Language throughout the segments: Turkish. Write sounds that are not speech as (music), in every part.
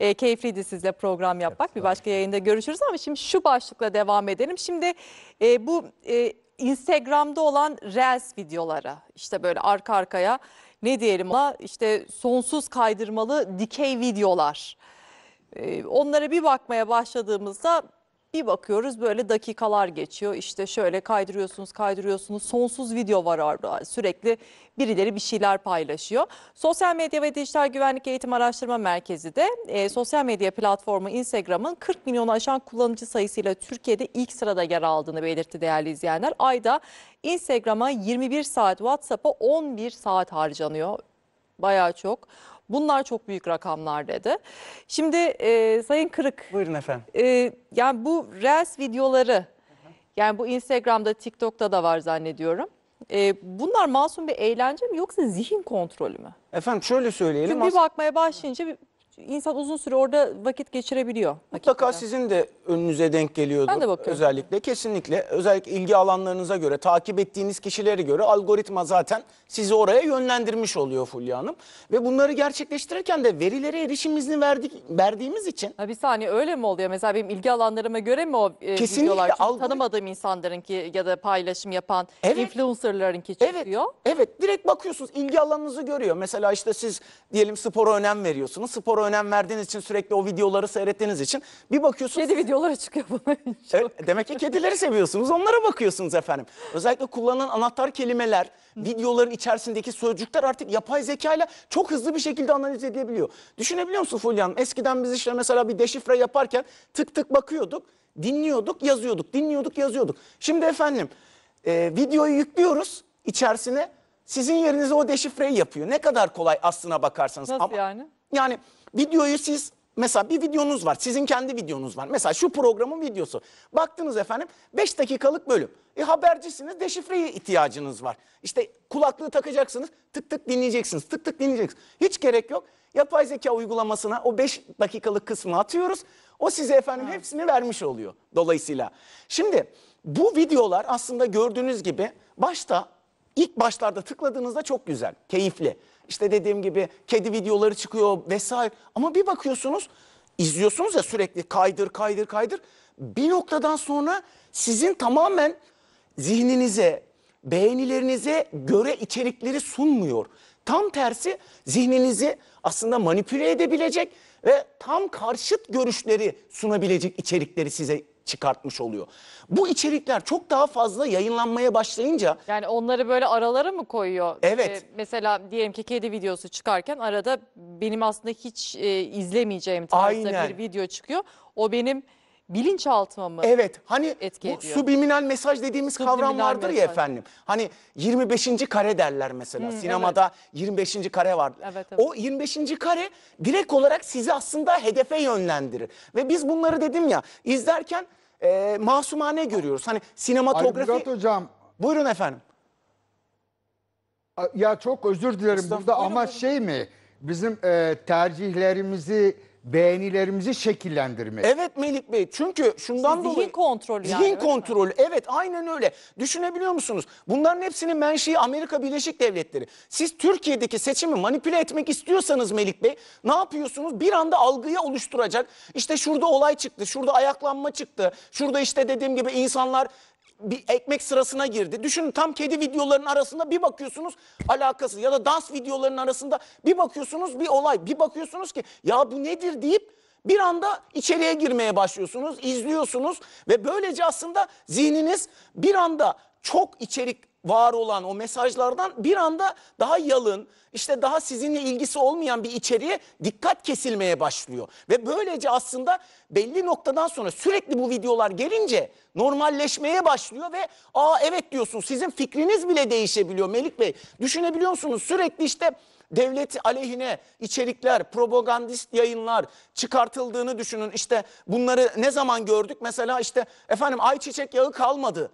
E, keyifliydi sizle program yapmak. Evet, bir başka yayında görüşürüz ama şimdi şu başlıkla devam edelim. Şimdi e, bu e, Instagram'da olan Reels videolara işte böyle arka arkaya ne diyelim ona işte sonsuz kaydırmalı dikey videolar. E, onlara bir bakmaya başladığımızda bir bakıyoruz böyle dakikalar geçiyor işte şöyle kaydırıyorsunuz kaydırıyorsunuz sonsuz video var orada sürekli birileri bir şeyler paylaşıyor. Sosyal Medya ve Dijital Güvenlik Eğitim Araştırma Merkezi de e, sosyal medya platformu Instagram'ın 40 milyonu aşan kullanıcı sayısıyla Türkiye'de ilk sırada yer aldığını belirtti değerli izleyenler. Ayda Instagram'a 21 saat WhatsApp'a 11 saat harcanıyor bayağı çok. Bunlar çok büyük rakamlar dedi. Şimdi e, Sayın Kırık. Buyurun efendim. E, yani bu Reels videoları yani bu Instagram'da TikTok'ta da var zannediyorum. E, bunlar masum bir eğlence mi yoksa zihin kontrolü mü? Efendim şöyle söyleyelim. Çünkü bir bakmaya başlayınca insan uzun süre orada vakit geçirebiliyor. Mutlaka hakikaten. sizin de önünüze denk geliyordu. Ben de bakıyorum. Özellikle kesinlikle özellikle ilgi alanlarınıza göre takip ettiğiniz kişilere göre algoritma zaten sizi oraya yönlendirmiş oluyor Fulya Hanım. Ve bunları gerçekleştirirken de verilere erişim izni verdik, verdiğimiz için. Ha bir saniye öyle mi oluyor? Mesela benim ilgi alanlarıma göre mi o e, Kesinlikle videolar? Çünkü tanımadığım insanların ki ya da paylaşım yapan Evet. influencerların ki çıkıyor. Evet, evet direkt bakıyorsunuz ilgi alanınızı görüyor. Mesela işte siz diyelim spora önem veriyorsunuz. Spora önem verdiğiniz için sürekli o videoları seyrettiğiniz için bir bakıyorsunuz. Kedi videoları çıkıyor bana. Evet, demek ki kedileri seviyorsunuz onlara bakıyorsunuz efendim. Özellikle kullanılan anahtar kelimeler, videoların içerisindeki sözcükler artık yapay zekayla çok hızlı bir şekilde analiz edilebiliyor. Düşünebiliyor musun Fulya Hanım? Eskiden biz işte mesela bir deşifre yaparken tık tık bakıyorduk, dinliyorduk, yazıyorduk, dinliyorduk, yazıyorduk. Şimdi efendim e, videoyu yüklüyoruz içerisine sizin yerinize o deşifreyi yapıyor. Ne kadar kolay aslına bakarsanız. Nasıl Ama, yani? Yani Videoyu siz mesela bir videonuz var. Sizin kendi videonuz var. Mesela şu programın videosu. Baktınız efendim 5 dakikalık bölüm. E habercisiniz deşifreye ihtiyacınız var. İşte kulaklığı takacaksınız tık tık dinleyeceksiniz. Tık tık dinleyeceksiniz. Hiç gerek yok. Yapay zeka uygulamasına o 5 dakikalık kısmı atıyoruz. O size efendim hepsini vermiş oluyor dolayısıyla. Şimdi bu videolar aslında gördüğünüz gibi başta ilk başlarda tıkladığınızda çok güzel, keyifli. İşte dediğim gibi kedi videoları çıkıyor vesaire. Ama bir bakıyorsunuz izliyorsunuz ya sürekli kaydır kaydır kaydır. Bir noktadan sonra sizin tamamen zihninize, beğenilerinize göre içerikleri sunmuyor. Tam tersi zihninizi aslında manipüle edebilecek ve tam karşıt görüşleri sunabilecek içerikleri size çıkartmış oluyor. Bu içerikler çok daha fazla yayınlanmaya başlayınca Yani onları böyle aralara mı koyuyor? Evet. Ee, mesela diyelim ki kedi videosu çıkarken arada benim aslında hiç e, izlemeyeceğim tarzda Aynen. bir video çıkıyor. O benim bilinçaltıma mı Evet hani etki bu subliminal mesaj dediğimiz kavram Subliminal vardır ya efendim. Hani 25. kare derler mesela sinemada 25. kare vardır. Evet, evet. O 25. kare direkt olarak sizi aslında hedefe yönlendirir. Ve biz bunları dedim ya izlerken e, masumane görüyoruz. Hani sinematografi... Ayrıca hocam Buyurun efendim. ya çok özür dilerim burada ama şey mi bizim e, tercihlerimizi beğenilerimizi şekillendirmek. Evet Melik Bey çünkü şundan şey, Zihin dolayı. kontrolü zihin yani, mi? kontrolü evet aynen öyle. Düşünebiliyor musunuz? Bunların hepsinin menşei Amerika Birleşik Devletleri. Siz Türkiye'deki seçimi manipüle etmek istiyorsanız Melik Bey ne yapıyorsunuz? Bir anda algıya oluşturacak. İşte şurada olay çıktı, şurada ayaklanma çıktı. Şurada işte dediğim gibi insanlar bir ekmek sırasına girdi. Düşünün tam kedi videolarının arasında bir bakıyorsunuz alakası ya da dans videolarının arasında bir bakıyorsunuz bir olay bir bakıyorsunuz ki ya bu nedir deyip bir anda içeriye girmeye başlıyorsunuz, izliyorsunuz ve böylece aslında zihniniz bir anda çok içerik var olan o mesajlardan bir anda daha yalın işte daha sizinle ilgisi olmayan bir içeriğe dikkat kesilmeye başlıyor. Ve böylece aslında belli noktadan sonra sürekli bu videolar gelince normalleşmeye başlıyor ve aa evet diyorsun sizin fikriniz bile değişebiliyor Melik Bey. Düşünebiliyor musunuz sürekli işte devlet aleyhine içerikler, propagandist yayınlar çıkartıldığını düşünün. İşte bunları ne zaman gördük? Mesela işte efendim ayçiçek yağı kalmadı.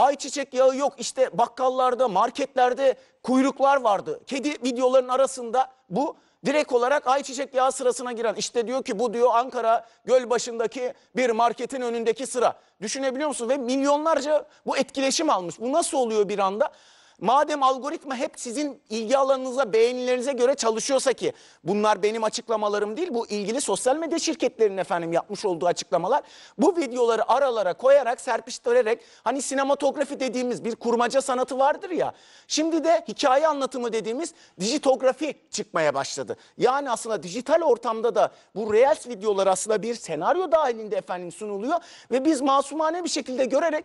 Ayçiçek yağı yok işte bakkallarda, marketlerde kuyruklar vardı. Kedi videoların arasında bu direkt olarak ayçiçek yağı sırasına giren. İşte diyor ki bu diyor Ankara Gölbaşı'ndaki bir marketin önündeki sıra. Düşünebiliyor musun? Ve milyonlarca bu etkileşim almış. Bu nasıl oluyor bir anda? Madem algoritma hep sizin ilgi alanınıza, beğenilerinize göre çalışıyorsa ki bunlar benim açıklamalarım değil bu ilgili sosyal medya şirketlerinin efendim yapmış olduğu açıklamalar. Bu videoları aralara koyarak serpiştirerek hani sinematografi dediğimiz bir kurmaca sanatı vardır ya. Şimdi de hikaye anlatımı dediğimiz dijitografi çıkmaya başladı. Yani aslında dijital ortamda da bu Reels videolar aslında bir senaryo dahilinde efendim sunuluyor ve biz masumane bir şekilde görerek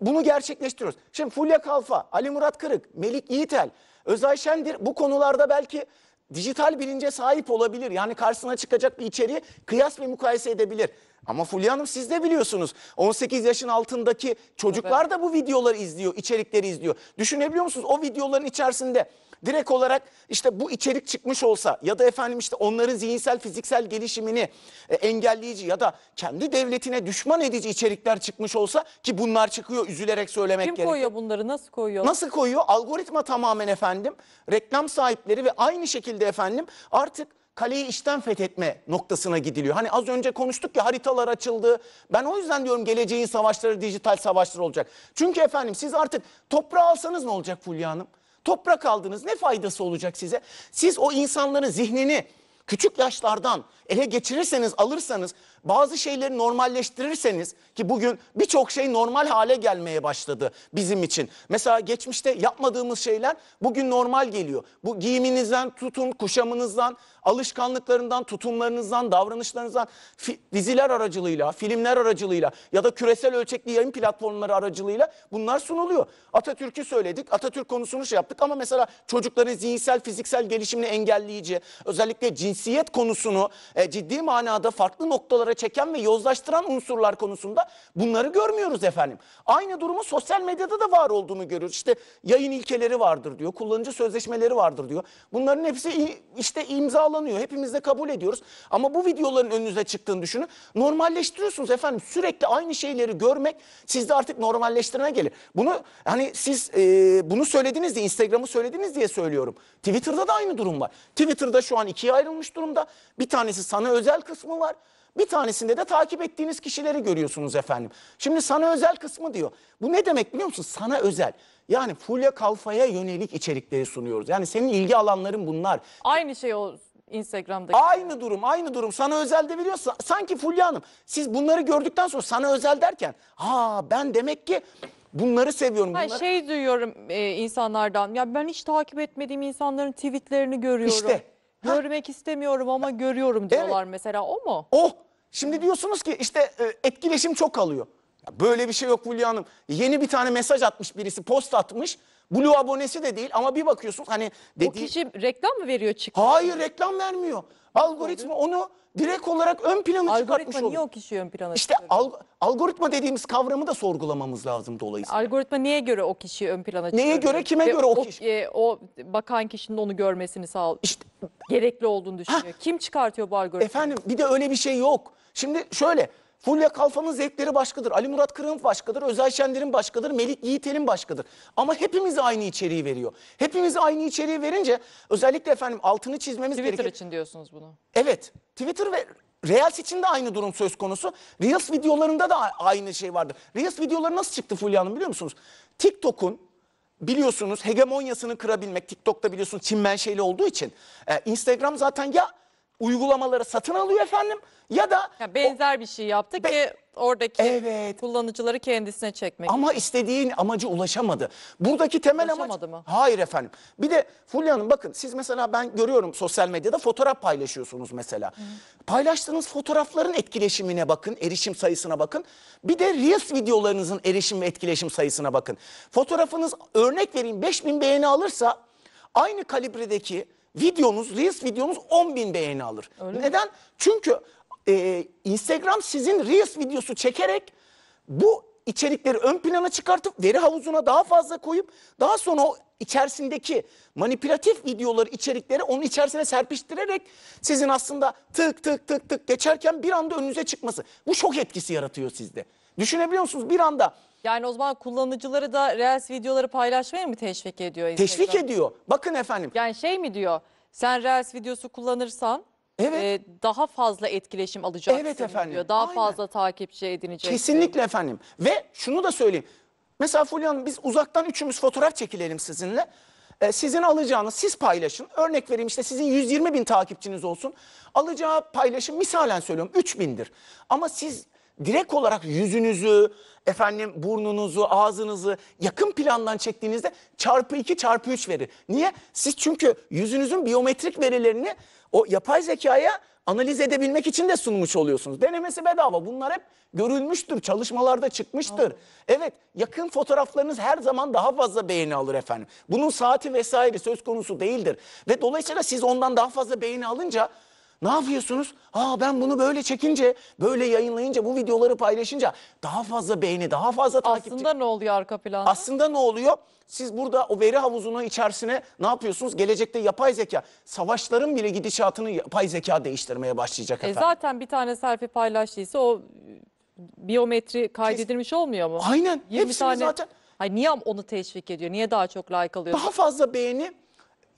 bunu gerçekleştiriyoruz. Şimdi Fulya Kalfa, Ali Murat Kırık, Melik Yiğitel, Özay Şendir bu konularda belki dijital bilince sahip olabilir. Yani karşısına çıkacak bir içeriği kıyas ve mukayese edebilir. Ama Fulya Hanım siz de biliyorsunuz 18 yaşın altındaki çocuklar da bu videoları izliyor, içerikleri izliyor. Düşünebiliyor musunuz o videoların içerisinde direkt olarak işte bu içerik çıkmış olsa ya da efendim işte onların zihinsel fiziksel gelişimini e, engelleyici ya da kendi devletine düşman edici içerikler çıkmış olsa ki bunlar çıkıyor üzülerek söylemek gerekiyor. Kim gerekiyor. koyuyor bunları nasıl koyuyor? Nasıl koyuyor? Algoritma tamamen efendim reklam sahipleri ve aynı şekilde efendim artık kaleyi işten fethetme noktasına gidiliyor. Hani az önce konuştuk ya haritalar açıldı. Ben o yüzden diyorum geleceğin savaşları dijital savaşlar olacak. Çünkü efendim siz artık toprağı alsanız ne olacak Fulya Hanım? toprak aldınız ne faydası olacak size? Siz o insanların zihnini küçük yaşlardan ele geçirirseniz alırsanız bazı şeyleri normalleştirirseniz ki bugün birçok şey normal hale gelmeye başladı bizim için. Mesela geçmişte yapmadığımız şeyler bugün normal geliyor. Bu giyiminizden tutun, kuşamınızdan, alışkanlıklarından, tutumlarınızdan, davranışlarınızdan diziler aracılığıyla, filmler aracılığıyla ya da küresel ölçekli yayın platformları aracılığıyla bunlar sunuluyor. Atatürk'ü söyledik, Atatürk konusunu şey yaptık ama mesela çocukların zihinsel, fiziksel gelişimini engelleyici, özellikle cinsiyet konusunu e, ciddi manada farklı noktalara göre çeken ve yozlaştıran unsurlar konusunda bunları görmüyoruz efendim. Aynı durumu sosyal medyada da var olduğunu görüyoruz. İşte yayın ilkeleri vardır diyor, kullanıcı sözleşmeleri vardır diyor. Bunların hepsi işte imzalanıyor, hepimiz de kabul ediyoruz. Ama bu videoların önünüze çıktığını düşünün. Normalleştiriyorsunuz efendim. Sürekli aynı şeyleri görmek sizde artık normalleştirene gelir. Bunu hani siz e, bunu söylediniz diye Instagram'ı söylediniz diye söylüyorum. Twitter'da da aynı durum var. Twitter'da şu an ikiye ayrılmış durumda. Bir tanesi sana özel kısmı var. Bir tanesinde de takip ettiğiniz kişileri görüyorsunuz efendim. Şimdi sana özel kısmı diyor. Bu ne demek biliyor musun? Sana özel. Yani Fulya Kalfa'ya yönelik içerikleri sunuyoruz. Yani senin ilgi alanların bunlar. Aynı şey o Instagram'da. Aynı durum, aynı durum. Sana özel de biliyorsun. Sanki Fulya Hanım siz bunları gördükten sonra sana özel derken ha ben demek ki bunları seviyorum. Ben bunları... şey duyuyorum e, insanlardan. Ya ben hiç takip etmediğim insanların tweetlerini görüyorum. İşte Görmek istemiyorum ama görüyorum diyorlar mesela o mu? Oh şimdi diyorsunuz ki işte e, etkileşim çok alıyor. böyle bir şey yok Fulya Hanım. Yeni bir tane mesaj atmış birisi post atmış. Blue abonesi de değil ama bir bakıyorsun hani dediği... O kişi reklam mı veriyor çıkıyor? Hayır reklam vermiyor. Algoritma onu direkt olarak ön plana çıkartmış Algoritma niye o kişiyi ön plana İşte çıkarıyor? alg- algoritma dediğimiz kavramı da sorgulamamız lazım dolayısıyla. Algoritma niye göre o kişiyi ön plana çıkarıyor? Neye göre, kime göre o kişi? e, o bakan kişinin onu görmesini sağ İşte gerekli olduğunu düşünüyor. Kim çıkartıyor bu algoritmayı? Efendim bir de öyle bir şey yok. Şimdi şöyle Fulya Kalfa'nın zevkleri başkadır. Ali Murat Kırım başkadır. Özay Şender'in başkadır. Melik Yiğitel'in başkadır. Ama hepimiz aynı içeriği veriyor. Hepimiz aynı içeriği verince özellikle efendim altını çizmemiz Twitter gereken... için diyorsunuz bunu. Evet. Twitter ve Reels için de aynı durum söz konusu. Reels videolarında da aynı şey vardı. Reels videoları nasıl çıktı Fulya Hanım biliyor musunuz? TikTok'un biliyorsunuz hegemonyasını kırabilmek, TikTok'ta biliyorsunuz Çin menşeli olduğu için e, Instagram zaten ya uygulamaları satın alıyor efendim ya da ya benzer o, bir şey yaptı ki oradaki evet. kullanıcıları kendisine çekmek. Ama istediğin amacı ulaşamadı. Buradaki temel ulaşamadı amaç mı? Hayır efendim. Bir de Fulya Hanım bakın siz mesela ben görüyorum sosyal medyada fotoğraf paylaşıyorsunuz mesela. Hı. Paylaştığınız fotoğrafların etkileşimine bakın, erişim sayısına bakın. Bir de Reels videolarınızın erişim ve etkileşim sayısına bakın. Fotoğrafınız örnek vereyim 5000 beğeni alırsa aynı kalibredeki videonuz, Reels videonuz 10 bin beğeni alır. Öyle Neden? Mi? Çünkü e, Instagram sizin Reels videosu çekerek bu içerikleri ön plana çıkartıp veri havuzuna daha fazla koyup daha sonra o içerisindeki manipülatif videoları, içerikleri onun içerisine serpiştirerek sizin aslında tık tık tık tık geçerken bir anda önünüze çıkması. Bu şok etkisi yaratıyor sizde. Düşünebiliyor musunuz? Bir anda Yani o zaman kullanıcıları da Reels videoları paylaşmaya mı teşvik ediyor Instagram? teşvik ediyor. Bakın efendim. Yani şey mi diyor? Sen Reels videosu kullanırsan Evet. e, daha fazla etkileşim alacaksın Evet efendim, diyor. Daha aynen. fazla takipçi edineceksin. Kesinlikle efendim. Ve şunu da söyleyeyim. Mesela Fulya Hanım biz uzaktan üçümüz fotoğraf çekilelim sizinle. Ee, sizin alacağınız siz paylaşın. Örnek vereyim işte sizin 120 bin takipçiniz olsun. Alacağı paylaşım misalen söylüyorum 3 Ama siz direkt olarak yüzünüzü, efendim burnunuzu, ağzınızı yakın plandan çektiğinizde çarpı 2 çarpı 3 verir. Niye? Siz çünkü yüzünüzün biyometrik verilerini o yapay zekaya analiz edebilmek için de sunmuş oluyorsunuz. Denemesi bedava. Bunlar hep görülmüştür, çalışmalarda çıkmıştır. Evet, yakın fotoğraflarınız her zaman daha fazla beğeni alır efendim. Bunun saati vesaire söz konusu değildir. Ve dolayısıyla siz ondan daha fazla beğeni alınca ne yapıyorsunuz? Aa ben bunu böyle çekince, böyle yayınlayınca, bu videoları paylaşınca daha fazla beğeni, daha fazla takipçi. Aslında ne oluyor arka planda? Aslında ne oluyor? Siz burada o veri havuzunun içerisine ne yapıyorsunuz? Gelecekte yapay zeka, savaşların bile gidişatını yapay zeka değiştirmeye başlayacak E zaten bir tane selfie paylaştıysa o e, biyometri kaydedilmiş olmuyor mu? Aynen. 20 Hepsini zaten- Hayır, niye onu teşvik ediyor? Niye daha çok like alıyor? Daha fazla beğeni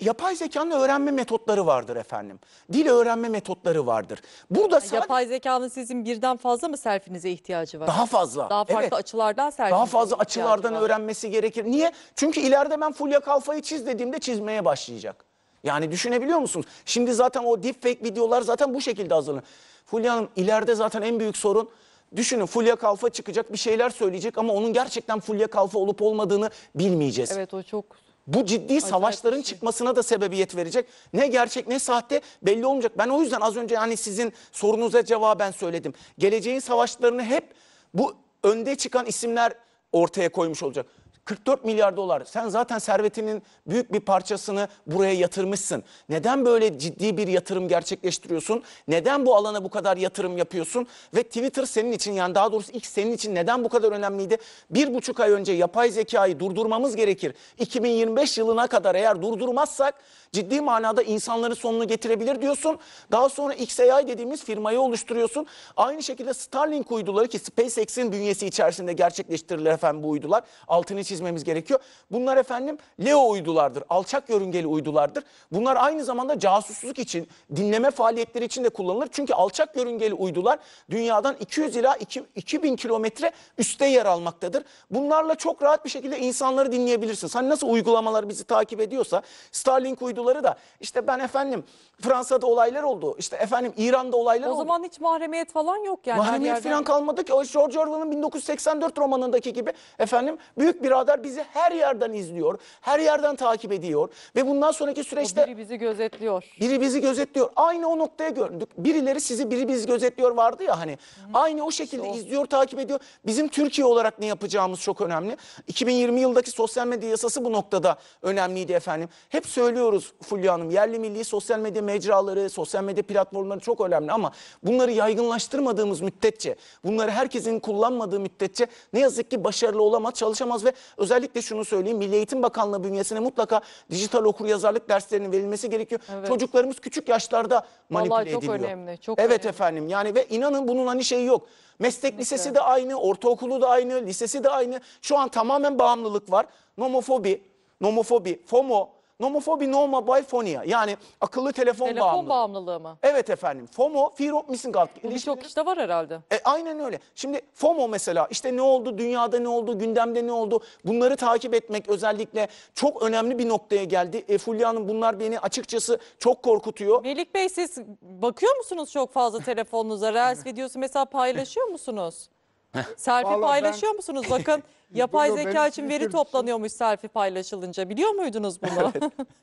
yapay zekanın öğrenme metotları vardır efendim. Dil öğrenme metotları vardır. Burada sadece... Yapay zekanın sizin birden fazla mı selfinize ihtiyacı var? Daha fazla. Daha farklı evet. açılardan selfinize Daha fazla açılardan var. öğrenmesi gerekir. Niye? Çünkü ileride ben Fulya Kalfa'yı çiz dediğimde çizmeye başlayacak. Yani düşünebiliyor musunuz? Şimdi zaten o deepfake videolar zaten bu şekilde hazırlanıyor. Fulya Hanım ileride zaten en büyük sorun Düşünün Fulya Kalfa çıkacak bir şeyler söyleyecek ama onun gerçekten Fulya Kalfa olup olmadığını bilmeyeceğiz. Evet o çok bu ciddi savaşların şey. çıkmasına da sebebiyet verecek. Ne gerçek ne sahte belli olmayacak. Ben o yüzden az önce yani sizin sorunuza cevaben söyledim. Geleceğin savaşlarını hep bu önde çıkan isimler ortaya koymuş olacak. 44 milyar dolar. Sen zaten servetinin büyük bir parçasını buraya yatırmışsın. Neden böyle ciddi bir yatırım gerçekleştiriyorsun? Neden bu alana bu kadar yatırım yapıyorsun? Ve Twitter senin için yani daha doğrusu X senin için neden bu kadar önemliydi? Bir buçuk ay önce yapay zekayı durdurmamız gerekir. 2025 yılına kadar eğer durdurmazsak ciddi manada insanların sonunu getirebilir diyorsun. Daha sonra XAI dediğimiz firmayı oluşturuyorsun. Aynı şekilde Starlink uyduları ki SpaceX'in bünyesi içerisinde gerçekleştirilir efendim bu uydular. Altını çiz çizmemiz gerekiyor. Bunlar efendim Leo uydulardır, alçak yörüngeli uydulardır. Bunlar aynı zamanda casusluk için, dinleme faaliyetleri için de kullanılır. Çünkü alçak yörüngeli uydular dünyadan 200 ila 2000 kilometre üstte yer almaktadır. Bunlarla çok rahat bir şekilde insanları dinleyebilirsin. Hani nasıl uygulamalar bizi takip ediyorsa Starlink uyduları da işte ben efendim Fransa'da olaylar oldu, işte efendim İran'da olaylar o oldu. O zaman hiç mahremiyet falan yok yani. Mahremiyet falan kalmadı ki. O George Orwell'ın 1984 romanındaki gibi efendim büyük bir kadar bizi her yerden izliyor, her yerden takip ediyor ve bundan sonraki süreçte... O biri bizi gözetliyor. Biri bizi gözetliyor. Aynı o noktaya gördük. Birileri sizi, biri bizi gözetliyor vardı ya hani. Hı. Aynı o şekilde Doğru. izliyor, takip ediyor. Bizim Türkiye olarak ne yapacağımız çok önemli. 2020 yıldaki sosyal medya yasası bu noktada önemliydi efendim. Hep söylüyoruz Fulya Hanım, yerli milli sosyal medya mecraları, sosyal medya platformları çok önemli ama bunları yaygınlaştırmadığımız müddetçe, bunları herkesin kullanmadığı müddetçe ne yazık ki başarılı olamaz, çalışamaz ve Özellikle şunu söyleyeyim. Milli Eğitim Bakanlığı bünyesine mutlaka dijital okur yazarlık derslerinin verilmesi gerekiyor. Evet. Çocuklarımız küçük yaşlarda manipüle Vallahi çok ediliyor. Önemli, çok evet önemli. efendim. Yani ve inanın bunun hani şeyi yok. Meslek Kesinlikle. lisesi de aynı, ortaokulu da aynı, lisesi de aynı. Şu an tamamen bağımlılık var. Nomofobi, nomofobi, FOMO Nomofobi no mobile phonia yani akıllı telefon, telefon bağımlılığı. bağımlılığı mı? Evet efendim. FOMO, fear of missing out. Bu birçok kişide var herhalde. E, aynen öyle. Şimdi FOMO mesela işte ne oldu, dünyada ne oldu, gündemde ne oldu bunları takip etmek özellikle çok önemli bir noktaya geldi. E, Fulya Hanım bunlar beni açıkçası çok korkutuyor. Melik Bey siz bakıyor musunuz çok fazla telefonunuza? Reels videosu mesela paylaşıyor musunuz? (laughs) Selfie Vallahi paylaşıyor musunuz? Bakın (laughs) yapay zeka benim için veri Twitter- şey- toplanıyormuş selfie paylaşılınca. Biliyor muydunuz bunu?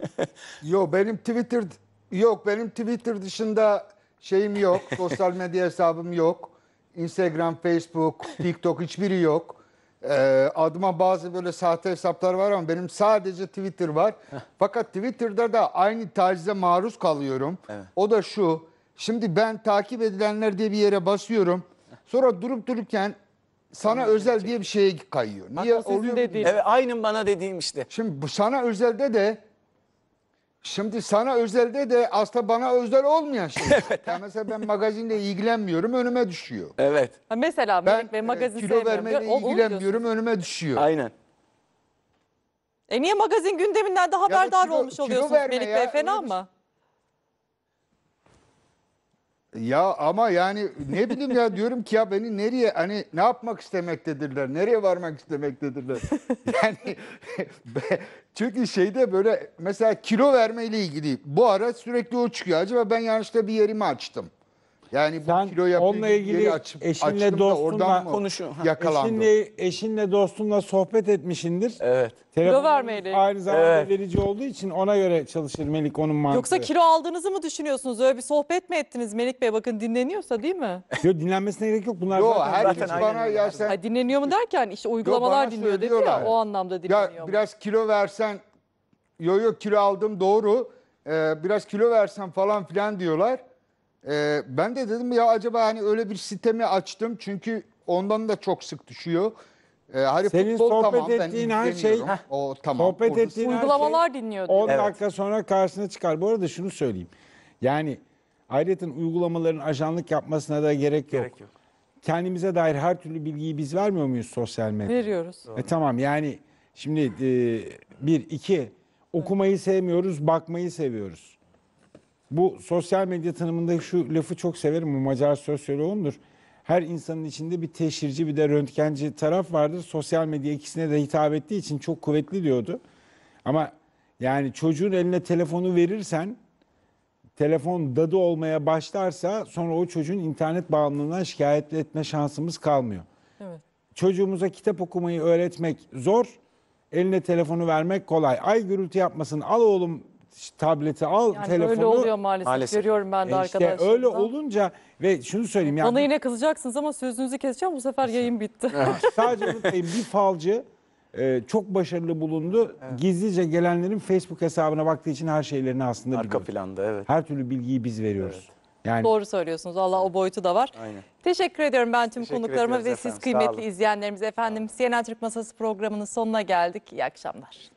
(laughs) Yo benim Twitter yok benim Twitter dışında şeyim yok. Sosyal medya hesabım yok. Instagram, Facebook, TikTok hiçbiri yok. Ee, adıma bazı böyle sahte hesaplar var ama benim sadece Twitter var. Fakat Twitter'da da aynı tacize maruz kalıyorum. O da şu. Şimdi ben takip edilenler diye bir yere basıyorum. Sonra durup dururken sana özel diye bir şeye kayıyor. Niye Hatta sizin oluyor? dediğiniz- Evet aynı bana dediğim işte. Şimdi bu sana özelde de şimdi sana özelde de aslında bana özel olmayan şey. (laughs) Ya mesela ben magazinle ilgilenmiyorum önüme düşüyor. Evet. Ha mesela Ben ve magazin e, kilo sevmiyorum. vermeyle ilgilenmiyorum önüme düşüyor. Aynen. E niye magazin gündeminden de haberdar kilo- olmuş kilo oluyorsunuz verme Melik Bey? Fena mı? Ya ama yani ne bileyim ya diyorum ki ya beni nereye hani ne yapmak istemektedirler, nereye varmak istemektedirler. (laughs) Yani (laughs) çünkü şeyde böyle mesela kilo vermeyle ilgili bu ara sürekli o çıkıyor. Acaba ben yanlışta bir yerimi açtım. Yani bu Sen kilo yapıyor. onunla ilgili açıp, eşinle dostunla konuşun, Eşinle, eşinle dostunla sohbet etmişindir. Evet. Kilo var Melih. Aynı zamanda Evet. verici olduğu için ona göre çalışır Melik onun mantığı. Yoksa kilo aldığınızı mı düşünüyorsunuz? Öyle bir sohbet mi ettiniz Melik Bey? Bakın dinleniyorsa değil mi? Yok dinlenmesine gerek yok. Bunlar Yo, zaten herkes zaten bana ya öyle. sen Ha, dinleniyor mu derken işte uygulamalar dinliyor dedi ya. O anlamda dinleniyor. Ya mu? biraz kilo versen, yok yok kilo aldım doğru. Ee, biraz kilo versen falan filan diyorlar. Ee, ben de dedim ya acaba hani öyle bir sitemi açtım çünkü ondan da çok sık düşüyor. Ee, hani Senin futbol sohbet tamam, ettiğin ben her şey o tamam. Sohbet orası. ettiğin Uygulamalar şey, dinliyordu. 10 Evet. dakika sonra karşısına çıkar. Bu arada şunu söyleyeyim. Yani ayrıca uygulamaların ajanlık yapmasına da gerek yok. Gerek yok. Kendimize dair her türlü bilgiyi biz vermiyor muyuz sosyal medyada? Veriyoruz. E tamam yani şimdi e, bir, iki okumayı sevmiyoruz, bakmayı seviyoruz. Bu sosyal medya tanımında şu lafı çok severim. Bu Macar sosyoloğumdur. Her insanın içinde bir teşhirci bir de röntgenci taraf vardır. Sosyal medya ikisine de hitap ettiği için çok kuvvetli diyordu. Ama yani çocuğun eline telefonu verirsen telefon dadı olmaya başlarsa sonra o çocuğun internet bağımlılığından şikayet etme şansımız kalmıyor. Evet. Çocuğumuza kitap okumayı öğretmek zor. Eline telefonu vermek kolay. Ay gürültü yapmasın. Al oğlum tableti al yani telefonu. Öyle oluyor maalesef. maalesef. Görüyorum ben de e, işte arkadaşlarımdan. öyle olunca ve şunu söyleyeyim yani. Bana yine kızacaksınız ama sözünüzü keseceğim bu sefer yayın bitti. Evet. (laughs) Sadece unutmayın bir falcı e, çok başarılı bulundu. Evet. Gizlice gelenlerin Facebook hesabına baktığı için her şeylerini aslında Arka biliyoruz. planda evet. Her türlü bilgiyi biz veriyoruz. Evet. Yani... Doğru söylüyorsunuz. Allah o boyutu da var. Aynen. Teşekkür ediyorum ben tüm Teşekkür konuklarıma ve efendim. siz kıymetli izleyenlerimiz. Efendim CNN Türk Masası programının sonuna geldik. İyi akşamlar.